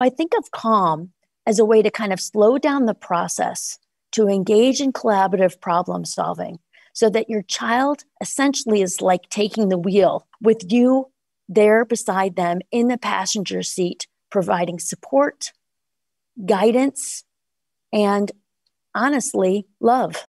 I think of calm as a way to kind of slow down the process to engage in collaborative problem solving so that your child essentially is like taking the wheel with you there beside them in the passenger seat, providing support, guidance, and honestly, love.